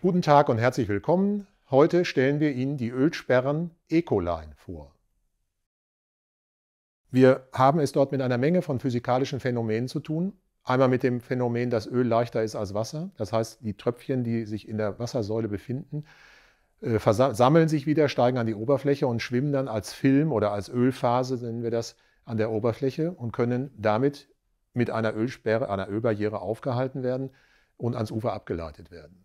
Guten Tag und herzlich willkommen. Heute stellen wir Ihnen die Ölsperren Ecoline vor. Wir haben es dort mit einer Menge von physikalischen Phänomenen zu tun. Einmal mit dem Phänomen, dass Öl leichter ist als Wasser. Das heißt, die Tröpfchen, die sich in der Wassersäule befinden, äh, sammeln sich wieder, steigen an die Oberfläche und schwimmen dann als Film oder als Ölphase, nennen wir das, an der Oberfläche und können damit mit einer Ölsperre, einer Ölbarriere aufgehalten werden und ans Ufer abgeleitet werden.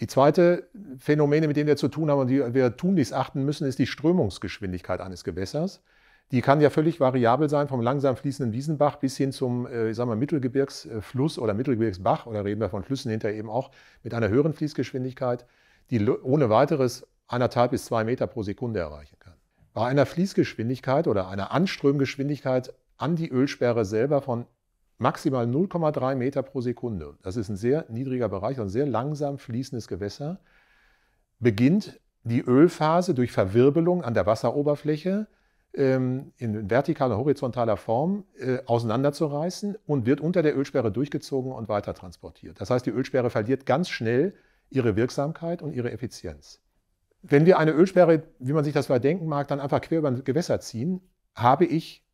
Die zweite Phänomene, mit denen wir zu tun haben und die wir tunlichst achten müssen, ist die Strömungsgeschwindigkeit eines Gewässers. Die kann ja völlig variabel sein, vom langsam fließenden Wiesenbach bis hin zum äh, ich sag mal, Mittelgebirgsfluss äh, oder Mittelgebirgsbach, oder reden wir von Flüssen hinterher eben auch, mit einer höheren Fließgeschwindigkeit, die ohne weiteres anderthalb bis zwei Meter pro Sekunde erreichen kann. Bei einer Fließgeschwindigkeit oder einer Anströmgeschwindigkeit an die Ölsperre selber von maximal 0,3 Meter pro Sekunde. Das ist ein sehr niedriger Bereich, ein sehr langsam fließendes Gewässer. Beginnt die Ölphase durch Verwirbelung an der Wasseroberfläche ähm, in vertikaler, horizontaler Form äh, auseinanderzureißen und wird unter der Ölsperre durchgezogen und weiter transportiert. Das heißt, die Ölsperre verliert ganz schnell ihre Wirksamkeit und ihre Effizienz. Wenn wir eine Ölsperre, wie man sich das verdenken mag, dann einfach quer über ein Gewässer ziehen, habe ich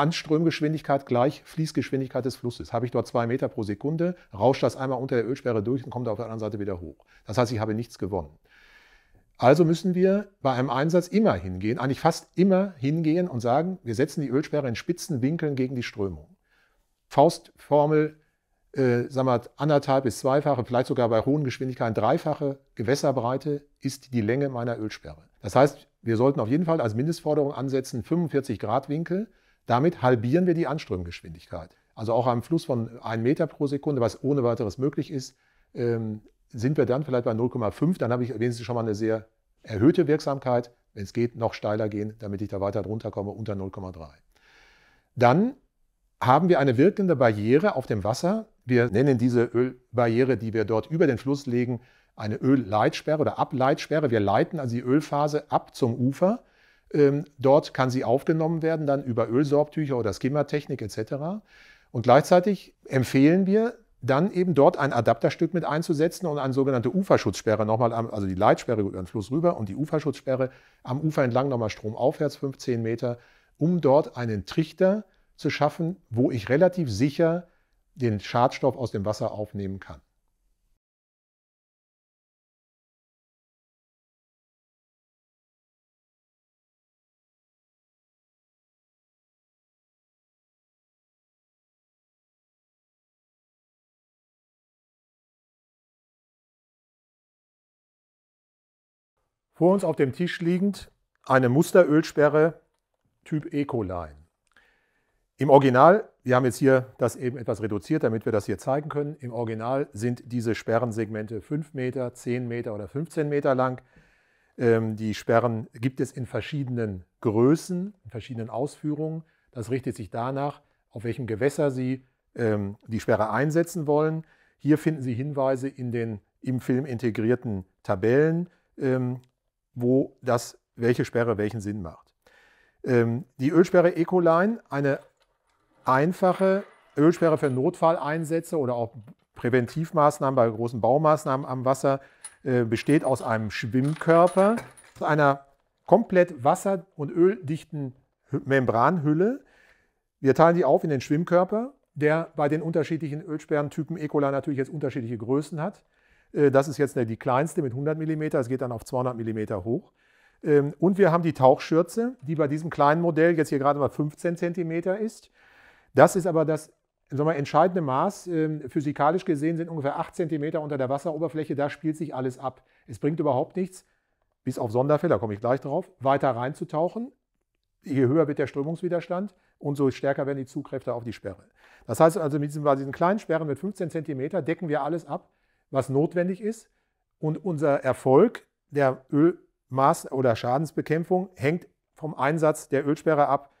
Anströmgeschwindigkeit gleich Fließgeschwindigkeit des Flusses. Habe ich dort zwei Meter pro Sekunde, rauscht das einmal unter der Ölsperre durch und kommt auf der anderen Seite wieder hoch. Das heißt, ich habe nichts gewonnen. Also müssen wir bei einem Einsatz immer hingehen, eigentlich fast immer hingehen und sagen, wir setzen die Ölsperre in spitzen Winkeln gegen die Strömung. Faustformel, äh, sagen wir anderthalb bis zweifache, vielleicht sogar bei hohen Geschwindigkeiten dreifache Gewässerbreite ist die Länge meiner Ölsperre. Das heißt, wir sollten auf jeden Fall als Mindestforderung ansetzen 45 Grad Winkel damit halbieren wir die Anströmgeschwindigkeit. Also auch am Fluss von 1 Meter pro Sekunde, was ohne weiteres möglich ist, ähm, sind wir dann vielleicht bei 0,5. Dann habe ich wenigstens schon mal eine sehr erhöhte Wirksamkeit. Wenn es geht, noch steiler gehen, damit ich da weiter drunter komme, unter 0,3. Dann haben wir eine wirkende Barriere auf dem Wasser. Wir nennen diese Ölbarriere, die wir dort über den Fluss legen, eine Ölleitsperre oder Ableitsperre. Wir leiten also die Ölphase ab zum Ufer ähm, dort kann sie aufgenommen werden, dann über Ölsorbtücher oder Skimmertechnik etc. Und gleichzeitig empfehlen wir, dann eben dort ein Adapterstück mit einzusetzen und eine sogenannte Uferschutzsperre nochmal, also die Leitsperre über den Fluss rüber und die Uferschutzsperre am Ufer entlang nochmal stromaufwärts 15 Meter, um dort einen Trichter zu schaffen, wo ich relativ sicher den Schadstoff aus dem Wasser aufnehmen kann. Vor uns auf dem Tisch liegend eine Musterölsperre Typ Ecoline. Im Original, wir haben jetzt hier das eben etwas reduziert, damit wir das hier zeigen können, im Original sind diese Sperrensegmente 5 Meter, 10 Meter oder 15 Meter lang. Ähm, die Sperren gibt es in verschiedenen Größen, in verschiedenen Ausführungen. Das richtet sich danach, auf welchem Gewässer Sie ähm, die Sperre einsetzen wollen. Hier finden Sie Hinweise in den im Film integrierten Tabellen, ähm, wo das, welche Sperre welchen Sinn macht. Ähm, die Ölsperre Ecoline, eine einfache Ölsperre für Notfalleinsätze oder auch Präventivmaßnahmen bei großen Baumaßnahmen am Wasser, äh, besteht aus einem Schwimmkörper, einer komplett wasser- und öldichten Membranhülle. Wir teilen die auf in den Schwimmkörper, der bei den unterschiedlichen Ölsperrentypen Ecoline natürlich jetzt unterschiedliche Größen hat. Äh, das ist jetzt die kleinste mit 100 mm, es geht dann auf 200 mm hoch. Ähm, und wir haben die Tauchschürze, die bei diesem kleinen Modell jetzt hier gerade mal 15 cm ist. Das ist aber das sagen wir, entscheidende Maß. Ähm, physikalisch gesehen sind ungefähr 8 cm unter der Wasseroberfläche, da spielt sich alles ab. Es bringt überhaupt nichts, bis auf Sonderfälle, da komme ich gleich drauf, weiter reinzutauchen. Je höher wird der Strömungswiderstand, umso stärker werden die Zugkräfte auf die Sperre. Das heißt also, mit diesen, diesen kleinen Sperren mit 15 cm decken wir alles ab, was notwendig ist. Und unser Erfolg der Ölmaß- oder Schadensbekämpfung hängt vom Einsatz der Ölsperre ab,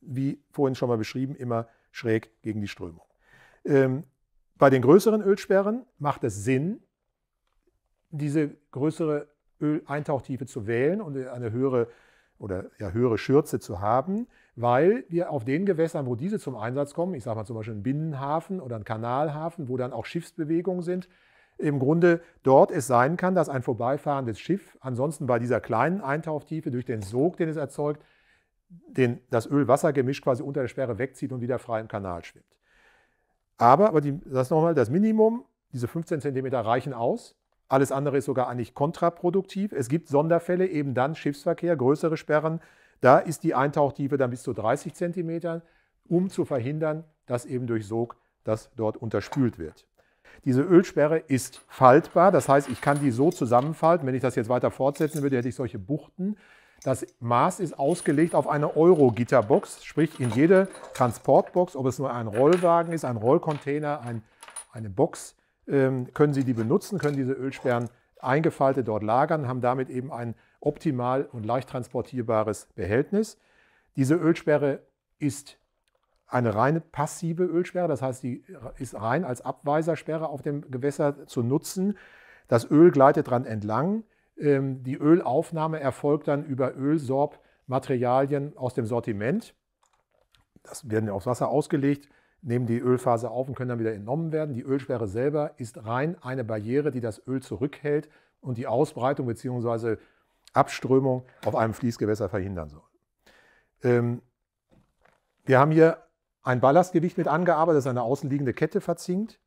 wie vorhin schon mal beschrieben, immer schräg gegen die Strömung. Ähm, bei den größeren Ölsperren macht es Sinn, diese größere Öleintauchtiefe zu wählen und eine höhere oder ja, höhere Schürze zu haben, weil wir auf den Gewässern, wo diese zum Einsatz kommen, ich sage mal zum Beispiel einen Binnenhafen oder einen Kanalhafen, wo dann auch Schiffsbewegungen sind, im Grunde dort es sein kann, dass ein vorbeifahrendes Schiff ansonsten bei dieser kleinen Eintauftiefe durch den Sog, den es erzeugt, den, das Öl-Wasser-Gemisch quasi unter der Sperre wegzieht und wieder frei im Kanal schwimmt. Aber, aber die, das nochmal, das Minimum, diese 15 cm reichen aus. Alles andere ist sogar eigentlich kontraproduktiv. Es gibt Sonderfälle, eben dann Schiffsverkehr, größere Sperren. Da ist die Eintauchtiefe dann bis zu 30 cm, um zu verhindern, dass eben durch Sog das dort unterspült wird. Diese Ölsperre ist faltbar, das heißt, ich kann die so zusammenfalten. Wenn ich das jetzt weiter fortsetzen würde, hätte ich solche Buchten. Das Maß ist ausgelegt auf eine Euro-Gitterbox, sprich in jede Transportbox, ob es nur ein Rollwagen ist, ein Rollcontainer, ein, eine Box, ähm, können Sie die benutzen, können diese Ölsperren eingefaltet dort lagern, haben damit eben ein optimal und leicht transportierbares Behältnis. Diese Ölsperre ist eine reine passive Ölsperre, das heißt, die ist rein als Abweisersperre auf dem Gewässer zu nutzen. Das Öl gleitet dran entlang. Ähm, die Ölaufnahme erfolgt dann über Ölsorbmaterialien aus dem Sortiment. Das werden aufs Wasser ausgelegt, nehmen die Ölphase auf und können dann wieder entnommen werden. Die Ölsperre selber ist rein eine Barriere, die das Öl zurückhält und die Ausbreitung bzw. Abströmung auf einem Fließgewässer verhindern soll. Ähm, wir haben hier ein Ballastgewicht mit angearbeitet, das eine außenliegende Kette verzinkt.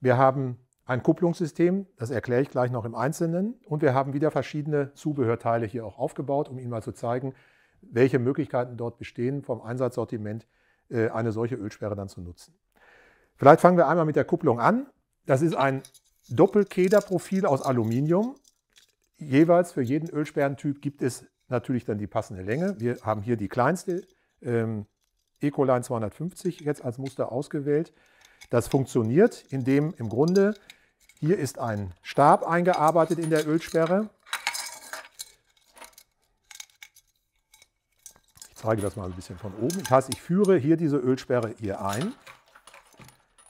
Wir haben ein Kupplungssystem, das erkläre ich gleich noch im Einzelnen. Und wir haben wieder verschiedene Zubehörteile hier auch aufgebaut, um Ihnen mal zu zeigen, welche Möglichkeiten dort bestehen, vom Einsatzsortiment äh, eine solche Ölsperre dann zu nutzen. Vielleicht fangen wir einmal mit der Kupplung an. Das ist ein Doppelkederprofil aus Aluminium. Jeweils für jeden Ölsperrentyp gibt es natürlich dann die passende Länge. Wir haben hier die kleinste ähm, Ecoline 250 jetzt als Muster ausgewählt. Das funktioniert, indem im Grunde hier ist ein Stab eingearbeitet in der Ölsperre. Ich zeige das mal ein bisschen von oben. Das heißt, ich führe hier diese Ölsperre hier ein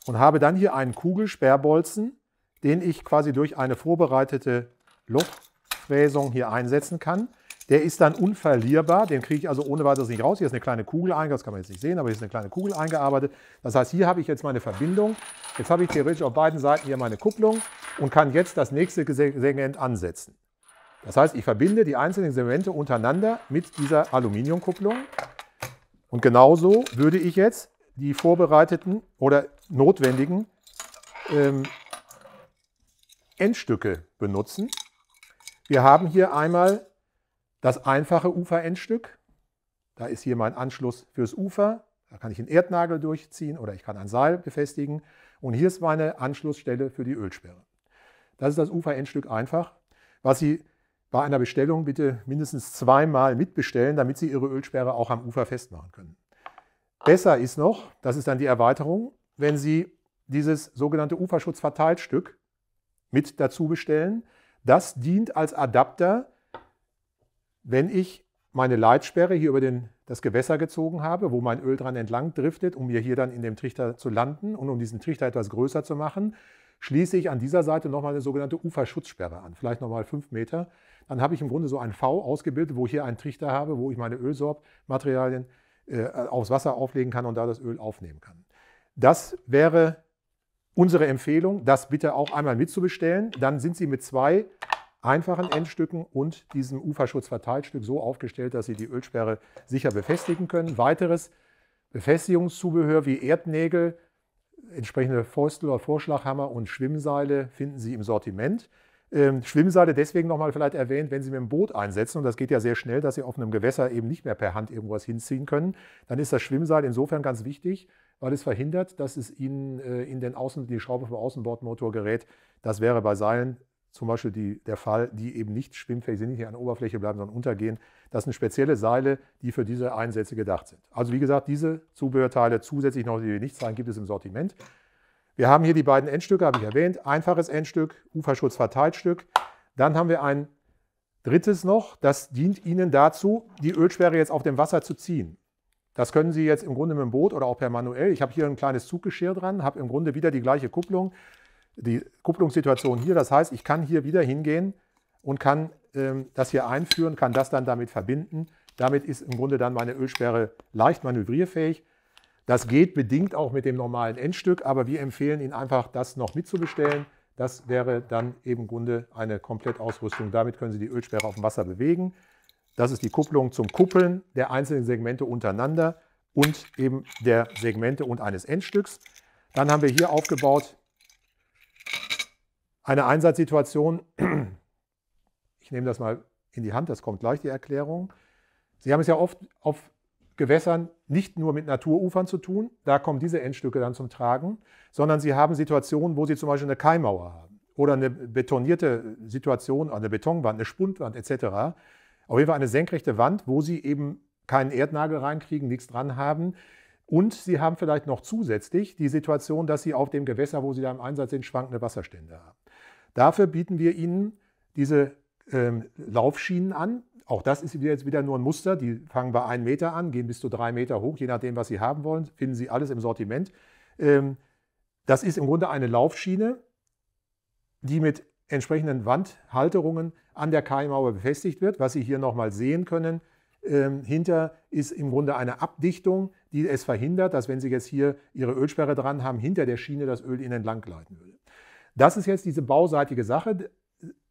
und habe dann hier einen Kugelsperrbolzen, den ich quasi durch eine vorbereitete Luftfräsung hier einsetzen kann. Der ist dann unverlierbar, den kriege ich also ohne weiteres nicht raus. Hier ist eine kleine Kugel eingearbeitet, das kann man jetzt nicht sehen, aber hier ist eine kleine Kugel eingearbeitet. Das heißt, hier habe ich jetzt meine Verbindung. Jetzt habe ich theoretisch auf beiden Seiten hier meine Kupplung und kann jetzt das nächste Segment ansetzen. Das heißt, ich verbinde die einzelnen Segmente untereinander mit dieser Aluminiumkupplung. Und genauso würde ich jetzt die vorbereiteten oder notwendigen ähm, Endstücke benutzen. Wir haben hier einmal das einfache Uferendstück, da ist hier mein Anschluss fürs Ufer, da kann ich einen Erdnagel durchziehen oder ich kann ein Seil befestigen. Und hier ist meine Anschlussstelle für die Ölsperre. Das ist das Uferendstück einfach, was Sie bei einer Bestellung bitte mindestens zweimal mitbestellen, damit Sie Ihre Ölsperre auch am Ufer festmachen können. Besser ist noch, das ist dann die Erweiterung, wenn Sie dieses sogenannte Uferschutzverteilstück mit dazu bestellen. Das dient als Adapter wenn ich meine Leitsperre hier über den, das Gewässer gezogen habe, wo mein Öl dran entlang driftet, um mir hier dann in dem Trichter zu landen und um diesen Trichter etwas größer zu machen, schließe ich an dieser Seite nochmal eine sogenannte Uferschutzsperre an, vielleicht nochmal fünf Meter. Dann habe ich im Grunde so ein V ausgebildet, wo ich hier einen Trichter habe, wo ich meine Ölsorbmaterialien äh, aufs Wasser auflegen kann und da das Öl aufnehmen kann. Das wäre unsere Empfehlung, das bitte auch einmal mitzubestellen. Dann sind Sie mit zwei einfachen Endstücken und diesem Uferschutzverteilstück so aufgestellt, dass Sie die Ölsperre sicher befestigen können. Weiteres Befestigungszubehör wie Erdnägel, entsprechende Fäustel oder Vorschlaghammer und Schwimmseile finden Sie im Sortiment. Ähm, Schwimmseile deswegen nochmal vielleicht erwähnt, wenn Sie mit dem Boot einsetzen, und das geht ja sehr schnell, dass Sie auf einem Gewässer eben nicht mehr per Hand irgendwas hinziehen können, dann ist das Schwimmseil insofern ganz wichtig, weil es verhindert, dass es Ihnen äh, in den Außen, die Schraube vom Außenbordmotor gerät. Das wäre bei Seilen zum Beispiel die, der Fall, die eben nicht schwimmfähig sind, nicht an der Oberfläche bleiben, sondern untergehen. Das sind spezielle Seile, die für diese Einsätze gedacht sind. Also wie gesagt, diese Zubehörteile zusätzlich noch, die wir nicht zeigen, gibt es im Sortiment. Wir haben hier die beiden Endstücke, habe ich erwähnt. Einfaches Endstück, Uferschutzverteiltstück. Dann haben wir ein drittes noch, das dient Ihnen dazu, die Ölsperre jetzt auf dem Wasser zu ziehen. Das können Sie jetzt im Grunde mit dem Boot oder auch per manuell. Ich habe hier ein kleines Zuggeschirr dran, habe im Grunde wieder die gleiche Kupplung die Kupplungssituation hier. Das heißt, ich kann hier wieder hingehen und kann ähm, das hier einführen, kann das dann damit verbinden. Damit ist im Grunde dann meine Ölsperre leicht manövrierfähig. Das geht bedingt auch mit dem normalen Endstück, aber wir empfehlen Ihnen einfach, das noch mitzubestellen. Das wäre dann eben im Grunde eine Komplettausrüstung. Damit können Sie die Ölsperre auf dem Wasser bewegen. Das ist die Kupplung zum Kuppeln der einzelnen Segmente untereinander und eben der Segmente und eines Endstücks. Dann haben wir hier aufgebaut eine Einsatzsituation, ich nehme das mal in die Hand, das kommt gleich die Erklärung. Sie haben es ja oft auf Gewässern nicht nur mit Naturufern zu tun, da kommen diese Endstücke dann zum Tragen, sondern Sie haben Situationen, wo Sie zum Beispiel eine Keimauer haben oder eine betonierte Situation, eine Betonwand, eine Spundwand etc. Auf jeden Fall eine senkrechte Wand, wo Sie eben keinen Erdnagel reinkriegen, nichts dran haben. Und Sie haben vielleicht noch zusätzlich die Situation, dass Sie auf dem Gewässer, wo Sie da im Einsatz sind, schwankende Wasserstände haben. Dafür bieten wir Ihnen diese ähm, Laufschienen an. Auch das ist jetzt wieder nur ein Muster. Die fangen bei einem Meter an, gehen bis zu drei Meter hoch, je nachdem, was Sie haben wollen. Finden Sie alles im Sortiment. Ähm, das ist im Grunde eine Laufschiene, die mit entsprechenden Wandhalterungen an der Keimauer befestigt wird. Was Sie hier nochmal sehen können, ähm, hinter ist im Grunde eine Abdichtung, die es verhindert, dass wenn Sie jetzt hier Ihre Ölsperre dran haben, hinter der Schiene das Öl Ihnen entlang gleiten würde. Das ist jetzt diese bauseitige Sache.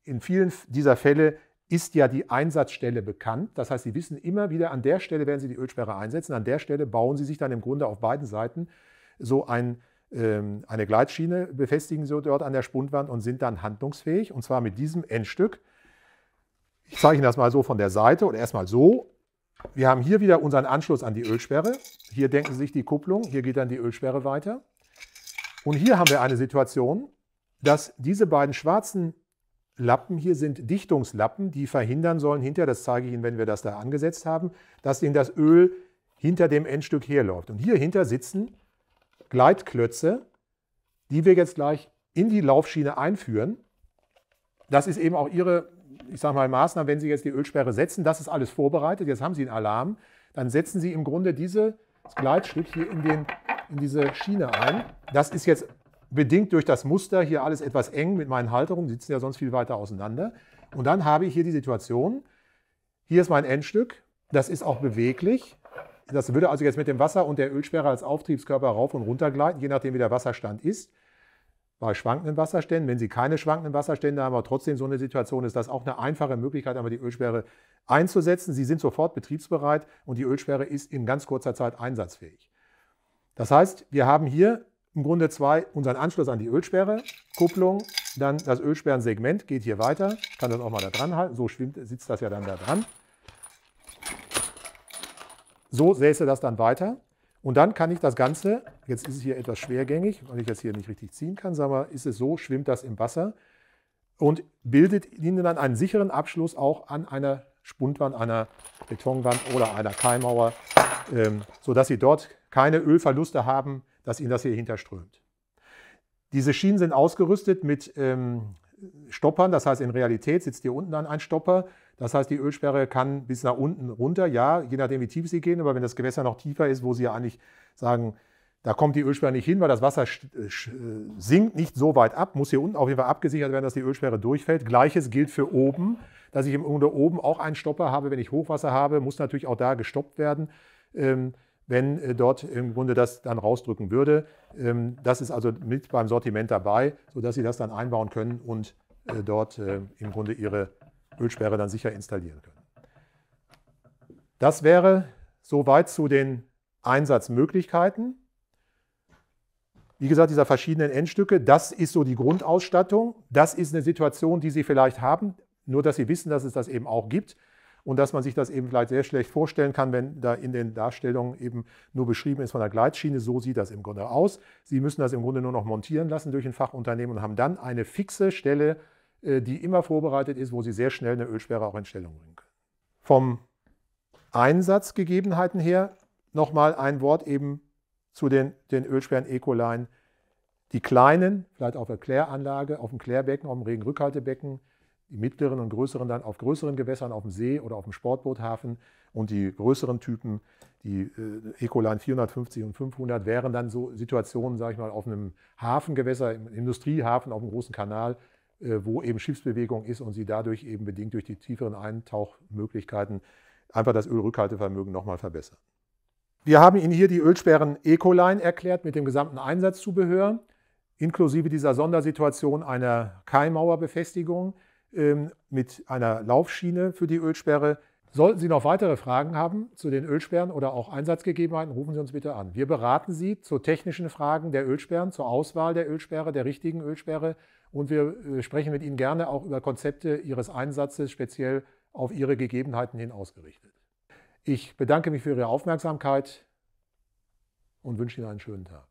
In vielen dieser Fälle ist ja die Einsatzstelle bekannt. Das heißt, Sie wissen immer wieder, an der Stelle werden Sie die Ölsperre einsetzen, an der Stelle bauen Sie sich dann im Grunde auf beiden Seiten so ein, ähm, eine Gleitschiene, befestigen Sie dort an der Spundwand und sind dann handlungsfähig. Und zwar mit diesem Endstück. Ich zeige Ihnen das mal so von der Seite oder erstmal so. Wir haben hier wieder unseren Anschluss an die Ölsperre. Hier denken Sie sich die Kupplung, hier geht dann die Ölsperre weiter. Und hier haben wir eine Situation, dass diese beiden schwarzen Lappen hier sind Dichtungslappen, die verhindern sollen hinter, das zeige ich Ihnen, wenn wir das da angesetzt haben, dass Ihnen das Öl hinter dem Endstück herläuft. Und hier hinter sitzen Gleitklötze, die wir jetzt gleich in die Laufschiene einführen. Das ist eben auch Ihre, ich sage mal, Maßnahme, wenn Sie jetzt die Ölsperre setzen, das ist alles vorbereitet, jetzt haben Sie einen Alarm, dann setzen Sie im Grunde dieses Gleitstück hier in, den, in diese Schiene ein. Das ist jetzt bedingt durch das Muster hier alles etwas eng mit meinen Halterungen, die sitzen ja sonst viel weiter auseinander. Und dann habe ich hier die Situation, hier ist mein Endstück, das ist auch beweglich. Das würde also jetzt mit dem Wasser und der Ölsperre als Auftriebskörper rauf und runter gleiten, je nachdem wie der Wasserstand ist. Bei schwankenden Wasserständen, wenn Sie keine schwankenden Wasserstände haben, aber trotzdem so eine Situation ist, das auch eine einfache Möglichkeit, einmal die Ölsperre einzusetzen. Sie sind sofort betriebsbereit und die Ölsperre ist in ganz kurzer Zeit einsatzfähig. Das heißt, wir haben hier im Grunde zwei, unseren Anschluss an die Ölsperre, Kupplung, dann das Ölsperrensegment geht hier weiter. kann das auch mal da dran halten. So schwimmt, sitzt das ja dann da dran. So säße das dann weiter. Und dann kann ich das Ganze, jetzt ist es hier etwas schwergängig, weil ich das hier nicht richtig ziehen kann, sagen wir, ist es so, schwimmt das im Wasser und bildet Ihnen dann einen sicheren Abschluss auch an einer Spundwand, einer Betonwand oder einer Keimauer, ähm, sodass Sie dort keine Ölverluste haben dass ihnen das hier hinterströmt. Diese Schienen sind ausgerüstet mit ähm, Stoppern, das heißt in Realität sitzt hier unten dann ein Stopper. Das heißt, die Ölsperre kann bis nach unten runter, ja, je nachdem wie tief sie gehen, aber wenn das Gewässer noch tiefer ist, wo sie ja eigentlich sagen, da kommt die Ölsperre nicht hin, weil das Wasser äh, äh, sinkt nicht so weit ab, muss hier unten auf jeden Fall abgesichert werden, dass die Ölsperre durchfällt. Gleiches gilt für oben, dass ich im Grunde oben auch einen Stopper habe, wenn ich Hochwasser habe, muss natürlich auch da gestoppt werden. Ähm, wenn äh, dort im Grunde das dann rausdrücken würde. Ähm, das ist also mit beim Sortiment dabei, sodass Sie das dann einbauen können und äh, dort äh, im Grunde Ihre Ölsperre dann sicher installieren können. Das wäre soweit zu den Einsatzmöglichkeiten. Wie gesagt, dieser verschiedenen Endstücke, das ist so die Grundausstattung. Das ist eine Situation, die Sie vielleicht haben, nur dass Sie wissen, dass es das eben auch gibt und dass man sich das eben vielleicht sehr schlecht vorstellen kann, wenn da in den Darstellungen eben nur beschrieben ist von der Gleitschiene. So sieht das im Grunde aus. Sie müssen das im Grunde nur noch montieren lassen durch ein Fachunternehmen und haben dann eine fixe Stelle, äh, die immer vorbereitet ist, wo Sie sehr schnell eine Ölsperre auch in Stellung bringen können. Vom Einsatzgegebenheiten her nochmal ein Wort eben zu den, den Ölsperren Ecoline. Die kleinen, vielleicht auf der Kläranlage, auf dem Klärbecken, auf dem Regenrückhaltebecken, die mittleren und größeren dann auf größeren Gewässern auf dem See oder auf dem Sportboothafen und die größeren Typen, die äh, Ecoline 450 und 500, wären dann so Situationen, sage ich mal, auf einem Hafengewässer, im Industriehafen, auf einem großen Kanal, äh, wo eben Schiffsbewegung ist und sie dadurch eben bedingt durch die tieferen Eintauchmöglichkeiten einfach das Ölrückhaltevermögen nochmal verbessern. Wir haben Ihnen hier die Ölsperren Ecoline erklärt mit dem gesamten Einsatzzubehör, inklusive dieser Sondersituation einer Keimauerbefestigung. Ähm, mit einer Laufschiene für die Ölsperre. Sollten Sie noch weitere Fragen haben zu den Ölsperren oder auch Einsatzgegebenheiten, rufen Sie uns bitte an. Wir beraten Sie zu technischen Fragen der Ölsperren, zur Auswahl der Ölsperre, der richtigen Ölsperre und wir äh, sprechen mit Ihnen gerne auch über Konzepte Ihres Einsatzes, speziell auf Ihre Gegebenheiten hin ausgerichtet. Ich bedanke mich für Ihre Aufmerksamkeit und wünsche Ihnen einen schönen Tag.